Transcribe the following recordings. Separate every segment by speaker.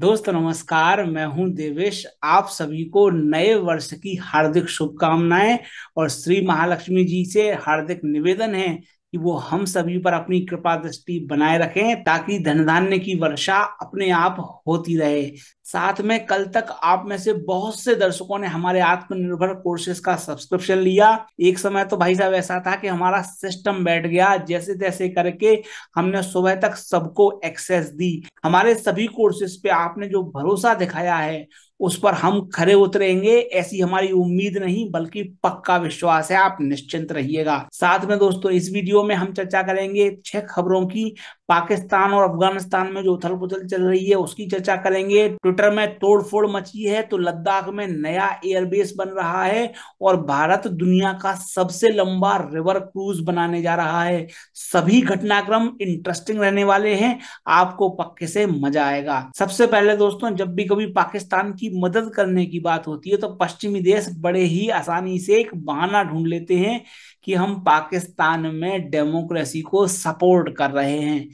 Speaker 1: दोस्त नमस्कार मैं हूं देवेश आप सभी को नए वर्ष की हार्दिक शुभकामनाएं और श्री महालक्ष्मी जी से हार्दिक निवेदन है कि वो हम सभी पर अपनी कृपा दृष्टि बनाए रखें ताकि धन धान्य की वर्षा अपने आप होती रहे साथ में कल तक आप में से बहुत से दर्शकों ने हमारे आत्मनिर्भर कोर्सेज का सब्सक्रिप्शन लिया एक समय तो भाई साहब ऐसा था कि हमारा सिस्टम बैठ गया जैसे तैसे करके हमने सुबह तक सबको एक्सेस दी हमारे सभी कोर्सेज पे आपने जो भरोसा दिखाया है उस पर हम खरे उतरेंगे ऐसी हमारी उम्मीद नहीं बल्कि पक्का विश्वास है आप निश्चिंत रहिएगा साथ में दोस्तों इस वीडियो में हम चर्चा करेंगे छह खबरों की पाकिस्तान और अफगानिस्तान में जो उथल पुथल चल रही है उसकी चर्चा करेंगे ट्विटर में तोड़फोड़ मची है तो लद्दाख में नया एयरबेस बन रहा है और भारत दुनिया का सबसे लंबा रिवर क्रूज बनाने जा रहा है सभी घटनाक्रम इंटरेस्टिंग रहने वाले हैं आपको पक्के से मजा आएगा सबसे पहले दोस्तों जब भी कभी पाकिस्तान की मदद करने की बात होती है तो पश्चिमी देश बड़े ही आसानी से एक बहाना ढूंढ लेते हैं कि हम पाकिस्तान में डेमोक्रेसी को सपोर्ट कर रहे हैं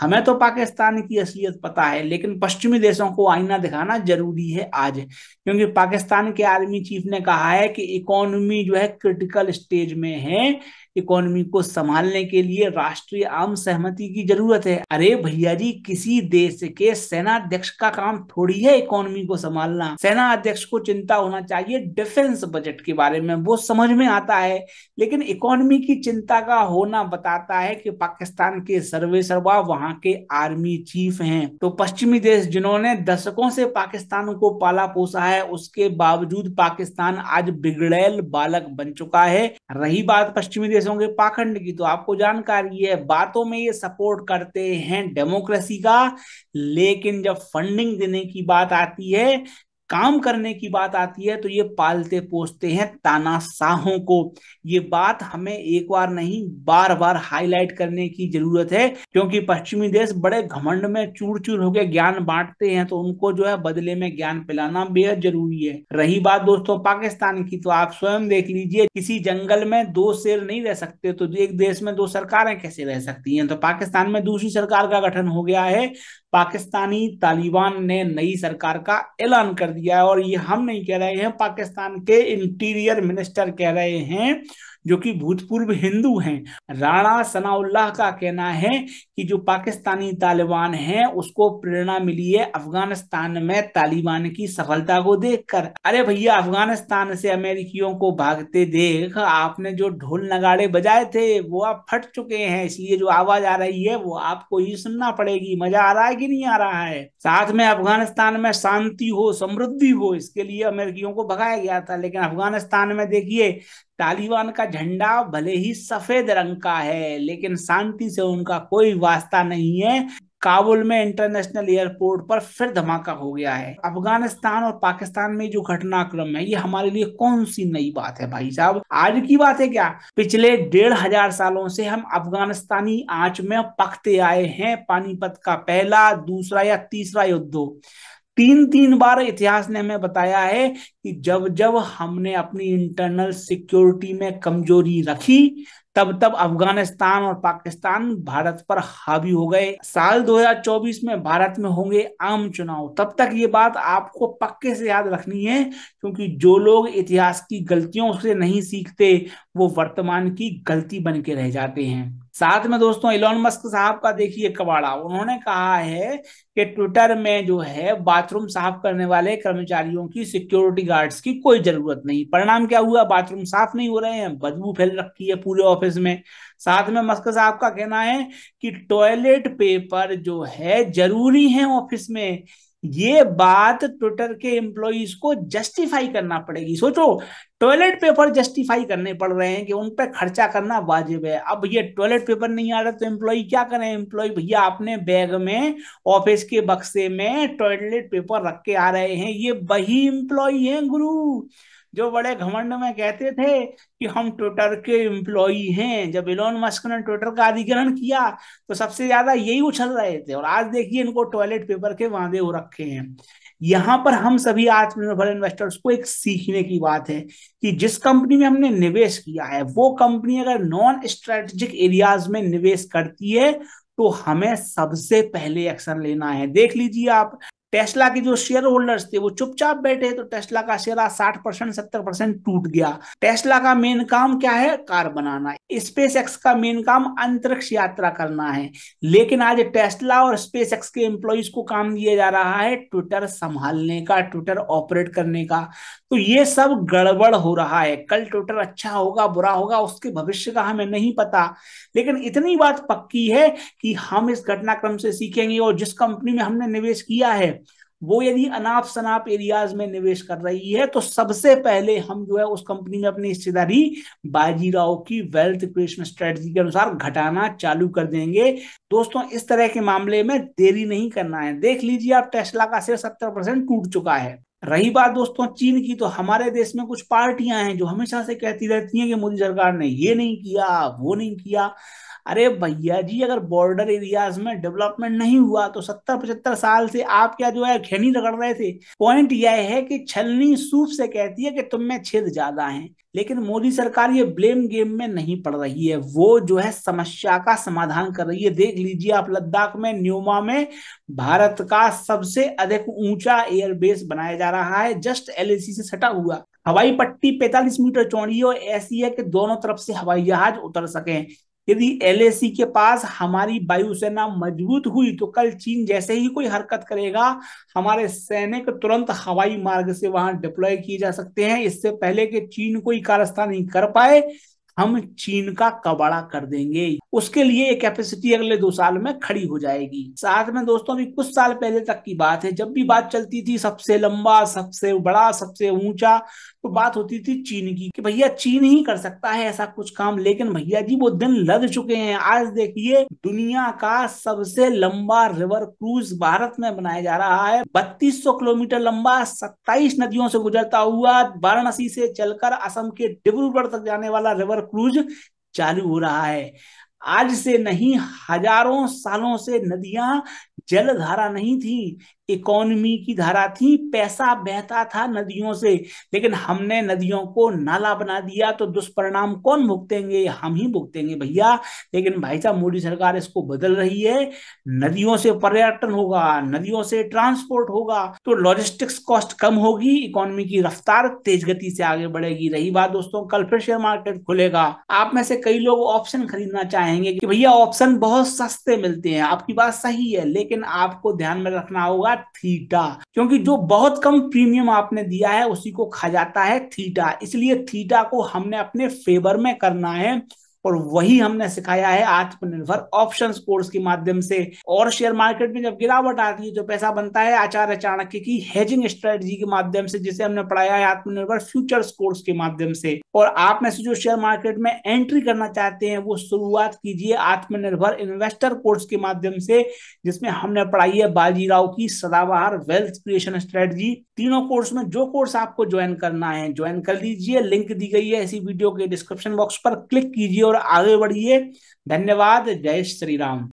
Speaker 1: हमें तो पाकिस्तान की असलियत पता है लेकिन पश्चिमी देशों को आईना दिखाना जरूरी है आज क्योंकि पाकिस्तान के आर्मी चीफ ने कहा है कि इकोनॉमी जो है क्रिटिकल स्टेज में है इकोनॉमी को संभालने के लिए राष्ट्रीय आम सहमति की जरूरत है अरे भैया जी किसी देश के सेना अध्यक्ष का काम थोड़ी है इकोनॉमी को संभालना सेना अध्यक्ष को चिंता होना चाहिए डिफेंस बजट के बारे में वो समझ में आता है लेकिन इकोनॉमी की चिंता का होना बताता है कि पाकिस्तान के सर्वे सर्वा वहां यहाँ के आर्मी चीफ हैं तो पश्चिमी देश जिन्होंने दशकों से पाकिस्तान को पाला पोसा है उसके बावजूद पाकिस्तान आज बिगड़ैल बालक बन चुका है रही बात पश्चिमी देशों के पाखंड की तो आपको जानकारी है बातों में ये सपोर्ट करते हैं डेमोक्रेसी का लेकिन जब फंडिंग देने की बात आती है काम करने की बात आती है तो ये पालते पोसते हैं तानाशाहों को ये बात हमें एक बार नहीं बार बार हाईलाइट करने की जरूरत है क्योंकि पश्चिमी देश बड़े घमंड में चूर चूर होकर ज्ञान बांटते हैं तो उनको जो है बदले में ज्ञान पिलाना बेहद जरूरी है रही बात दोस्तों पाकिस्तान की तो आप स्वयं देख लीजिए किसी जंगल में दो शेर नहीं रह सकते तो एक देश में दो सरकारें कैसे रह सकती हैं तो पाकिस्तान में दूसरी सरकार का गठन हो गया है पाकिस्तानी तालिबान ने नई सरकार का ऐलान कर दिया है और ये हम नहीं कह रहे हैं पाकिस्तान के इंटीरियर मिनिस्टर कह रहे हैं जो कि भूतपूर्व हिंदू हैं राणा सनाउल्लाह का कहना है कि जो पाकिस्तानी तालिबान हैं उसको प्रेरणा मिली है अफगानिस्तान में तालिबान की सफलता को देखकर अरे भैया अफगानिस्तान से अमेरिकियों को भागते देख आपने जो ढोल नगाड़े बजाए थे वो आप फट चुके हैं इसलिए जो आवाज आ रही है वो आपको ही सुनना पड़ेगी मजा आ रहा है कि नहीं आ रहा है साथ में अफगानिस्तान में शांति हो समृद्धि हो इसके लिए अमेरिकियों को भगाया गया था लेकिन अफगानिस्तान में देखिए तालिबान का झंडा भले ही सफेद रंग का है लेकिन शांति से उनका कोई वास्ता नहीं है काबुल में इंटरनेशनल एयरपोर्ट पर फिर धमाका हो गया है अफगानिस्तान और पाकिस्तान में जो घटनाक्रम है ये हमारे लिए कौन सी नई बात है भाई साहब आज की बात है क्या पिछले डेढ़ हजार सालों से हम अफगानिस्तानी आंच में पकते आए हैं पानीपत का पहला दूसरा या तीसरा युद्ध तीन तीन बार इतिहास ने हमें बताया है कि जब जब हमने अपनी इंटरनल सिक्योरिटी में कमजोरी रखी तब तब अफगानिस्तान और पाकिस्तान भारत पर हावी हो गए साल 2024 में भारत में होंगे आम चुनाव तब तक ये बात आपको पक्के से याद रखनी है क्योंकि जो लोग इतिहास की गलतियों से नहीं सीखते वो वर्तमान की गलती बन के रह जाते हैं साथ में दोस्तों इलोन मस्क साहब का देखिए कबाड़ा उन्होंने कहा है कि ट्विटर में जो है बाथरूम साफ करने वाले कर्मचारियों की सिक्योरिटी गार्ड्स की कोई जरूरत नहीं परिणाम क्या हुआ बाथरूम साफ नहीं हो रहे हैं बदबू फैल रखी है पूरे ऑफिस में साथ में मस्क साहब का कहना है कि टॉयलेट पेपर जो है जरूरी है ऑफिस में ये बात ट्विटर के एम्प्लॉज को जस्टिफाई करना पड़ेगी सोचो टॉयलेट पेपर जस्टिफाई करने पड़ रहे हैं कि उन पर खर्चा करना वाजिब है अब ये टॉयलेट पेपर नहीं आ रहा तो एम्प्लॉय क्या करें एम्प्लॉय भैया अपने बैग में ऑफिस के बक्से में टॉयलेट पेपर रख के आ रहे हैं ये वही एम्प्लॉय हैं गुरु जो बड़े घमंड में कहते थे कि हम ट्विटर के एम्प्लॉई हैं जब इलोन मस्क ने ट्विटर का अधिग्रहण किया तो सबसे ज्यादा यही उछल रहे थे और आज देखिए इनको टॉयलेट पेपर के वादे हो रखे हैं यहाँ पर हम सभी आत्मनिर्भर इन्वेस्टर्स को एक सीखने की बात है कि जिस कंपनी में हमने निवेश किया है वो कंपनी अगर नॉन स्ट्रेटेजिक एरियाज में निवेश करती है तो हमें सबसे पहले एक्शन लेना है देख लीजिए आप टेस्ला के जो शेयर होल्डर्स थे वो चुपचाप बैठे तो टेस्ला का शेयर आज साठ परसेंट सत्तर परसेंट टूट गया टेस्ला का मेन काम क्या है कार बनाना स्पेस एक्स का मेन काम अंतरिक्ष यात्रा करना है लेकिन आज टेस्ला और स्पेस एक्स के एम्प्लॉज को काम दिया जा रहा है ट्विटर संभालने का ट्विटर ऑपरेट करने का तो ये सब गड़बड़ हो रहा है कल ट्विटर अच्छा होगा बुरा होगा उसके भविष्य का हमें नहीं पता लेकिन इतनी बात पक्की है कि हम इस घटनाक्रम से सीखेंगे और जिस कंपनी में हमने निवेश किया है वो यदि अनाप शनाप एरियाज में निवेश कर रही है तो सबसे पहले हम जो है उस कंपनी में अपनी हिस्सेदारी बाजीराव की वेल्थ क्रिएशन स्ट्रेटजी के अनुसार घटाना चालू कर देंगे दोस्तों इस तरह के मामले में देरी नहीं करना है देख लीजिए आप टेस्ला का शेयर सत्तर परसेंट टूट चुका है रही बात दोस्तों चीन की तो हमारे देश में कुछ पार्टियां हैं जो हमेशा से कहती रहती हैं कि मोदी सरकार ने ये नहीं किया वो नहीं किया अरे भैया जी अगर बॉर्डर एरियाज में डेवलपमेंट नहीं हुआ तो सत्तर पचहत्तर साल से आप क्या जो है खेनी रगड़ रहे थे पॉइंट यह है कि छलनी सूप से कहती है कि तुम में छेद ज्यादा है लेकिन मोदी सरकार ये ब्लेम गेम में नहीं पड़ रही है वो जो है समस्या का समाधान कर रही है देख लीजिए आप लद्दाख में न्योमा में भारत का सबसे अधिक ऊंचा एयरबेस बनाया जा रहा है जस्ट एल से सटा हुआ हवाई पट्टी 45 मीटर चौड़ी और ऐसी है कि दोनों तरफ से हवाई जहाज उतर सके यदि एलएसी के पास हमारी वायुसेना मजबूत हुई तो कल चीन जैसे ही कोई हरकत करेगा हमारे सैनिक तुरंत हवाई मार्ग से वहां डिप्लॉय किए जा सकते हैं इससे पहले कि चीन कोई नहीं कर पाए हम चीन का कबाड़ा कर देंगे उसके लिए ये कैपेसिटी अगले दो साल में खड़ी हो जाएगी साथ में दोस्तों अभी कुछ साल पहले तक की बात है जब भी बात चलती थी सबसे लंबा सबसे बड़ा सबसे ऊंचा तो बात होती थी चीन की कि भैया चीन ही कर सकता है ऐसा कुछ काम लेकिन भैया जी वो दिन लग चुके हैं आज देखिए दुनिया का सबसे लंबा रिवर क्रूज भारत में बनाया जा रहा है बत्तीस किलोमीटर लंबा 27 नदियों से गुजरता हुआ वाराणसी से चलकर असम के डिब्रूगढ़ तक जाने वाला रिवर क्रूज चालू हो रहा है आज से नहीं हजारों सालों से नदियां जल धारा नहीं थी इकोनॉमी की धारा थी पैसा बहता था नदियों से लेकिन हमने नदियों को नाला बना दिया तो दुष्परिणाम कौन भुगतेंगे हम ही भुगतेंगे भैया लेकिन भाई साहब मोदी सरकार इसको बदल रही है नदियों से पर्यटन होगा नदियों से ट्रांसपोर्ट होगा तो लॉजिस्टिक्स कॉस्ट कम होगी इकोनॉमी की रफ्तार तेज गति से आगे बढ़ेगी रही बात दोस्तों कल फिर शेयर मार्केट खुलेगा आप में से कई लोग ऑप्शन खरीदना चाहें कहेंगे कि भैया ऑप्शन बहुत सस्ते मिलते हैं आपकी बात सही है लेकिन आपको ध्यान में रखना होगा थीटा क्योंकि जो बहुत कम प्रीमियम आपने दिया है उसी को खा जाता है थीटा इसलिए थीटा को हमने अपने फेवर में करना है और वही हमने सिखाया है आत्मनिर्भर ऑप्शन कोर्स के माध्यम से और शेयर मार्केट में जब गिरावट आती है जो पैसा बनता है आचार्य चाणक्य की हेजिंग स्ट्रेटजी के माध्यम से जिसे हमने पढ़ाया है आत्मनिर्भर फ्यूचर्स कोर्स के माध्यम से और आप में से जो शेयर मार्केट में एंट्री करना चाहते हैं वो शुरुआत कीजिए आत्मनिर्भर इन्वेस्टर कोर्स के माध्यम से जिसमें हमने पढ़ाई है बाजीराव की सदाबहार वेल्थ क्रिएशन स्ट्रेटजी तीनों कोर्स में जो कोर्स आपको ज्वाइन करना है ज्वाइन कर लीजिए लिंक दी गई है इसी वीडियो के डिस्क्रिप्शन बॉक्स पर क्लिक कीजिए और आगे बढ़िए धन्यवाद जय श्री राम